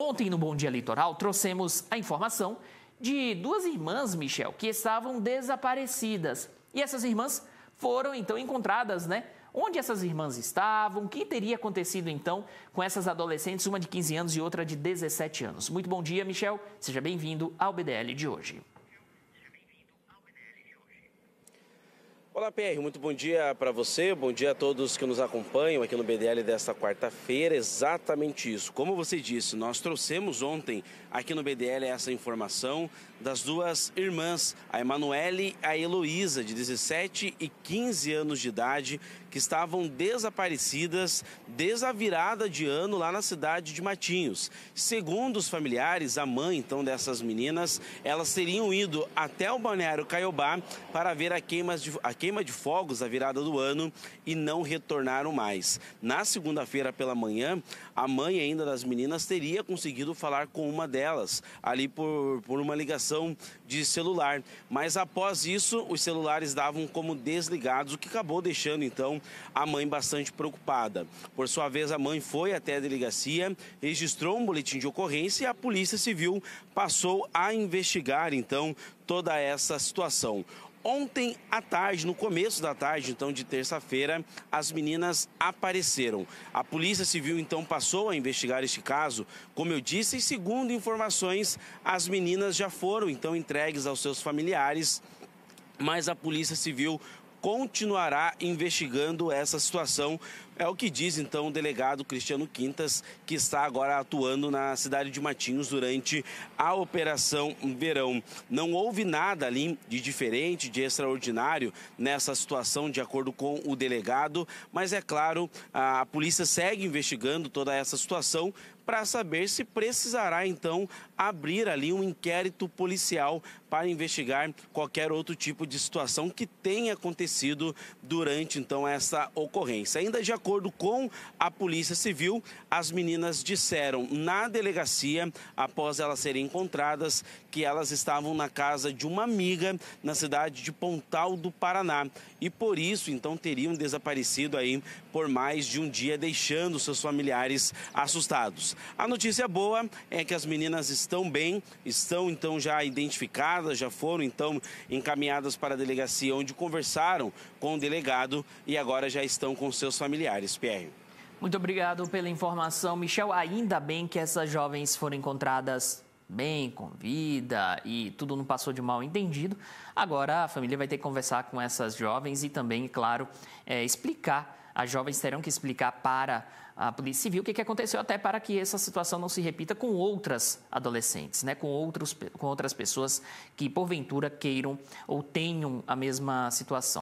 Ontem no Bom Dia Litoral trouxemos a informação de duas irmãs, Michel, que estavam desaparecidas. E essas irmãs foram então encontradas, né? Onde essas irmãs estavam? O que teria acontecido então com essas adolescentes, uma de 15 anos e outra de 17 anos? Muito bom dia, Michel. Seja bem-vindo ao BDL de hoje. Olá, PR, muito bom dia para você, bom dia a todos que nos acompanham aqui no BDL desta quarta-feira. Exatamente isso. Como você disse, nós trouxemos ontem aqui no BDL essa informação das duas irmãs, a Emanuele e a Heloísa, de 17 e 15 anos de idade, que estavam desaparecidas desde a virada de ano lá na cidade de Matinhos. Segundo os familiares, a mãe então dessas meninas, elas teriam ido até o balneário Caiobá para ver a queima de a queima de fogos na virada do ano e não retornaram mais. Na segunda-feira pela manhã, a mãe ainda das meninas teria conseguido falar com uma delas ali por, por uma ligação de celular, mas após isso os celulares davam como desligados, o que acabou deixando então a mãe bastante preocupada. Por sua vez, a mãe foi até a delegacia, registrou um boletim de ocorrência e a Polícia Civil passou a investigar então toda essa situação. Ontem à tarde, no começo da tarde, então de terça-feira, as meninas apareceram. A Polícia Civil então passou a investigar este caso, como eu disse, e segundo informações, as meninas já foram então entregues aos seus familiares mas a Polícia Civil continuará investigando essa situação. É o que diz então o delegado Cristiano Quintas, que está agora atuando na cidade de Matinhos durante a Operação Verão. Não houve nada ali de diferente, de extraordinário nessa situação, de acordo com o delegado, mas é claro, a polícia segue investigando toda essa situação, para saber se precisará então abrir ali um inquérito policial para investigar qualquer outro tipo de situação que tenha acontecido durante então essa ocorrência. Ainda de acordo com a Polícia Civil, as meninas disseram na delegacia, após elas serem encontradas, que elas estavam na casa de uma amiga na cidade de Pontal do Paraná e por isso então teriam desaparecido aí por mais de um dia, deixando seus familiares assustados. A notícia boa é que as meninas estão bem, estão então já identificadas, já foram então encaminhadas para a delegacia, onde conversaram com o delegado e agora já estão com seus familiares. Pierre. Muito obrigado pela informação, Michel. Ainda bem que essas jovens foram encontradas bem, com vida e tudo não passou de mal entendido. Agora a família vai ter que conversar com essas jovens e também, é claro, é, explicar as jovens terão que explicar para a Polícia Civil o que, que aconteceu, até para que essa situação não se repita com outras adolescentes, né? com, outros, com outras pessoas que, porventura, queiram ou tenham a mesma situação.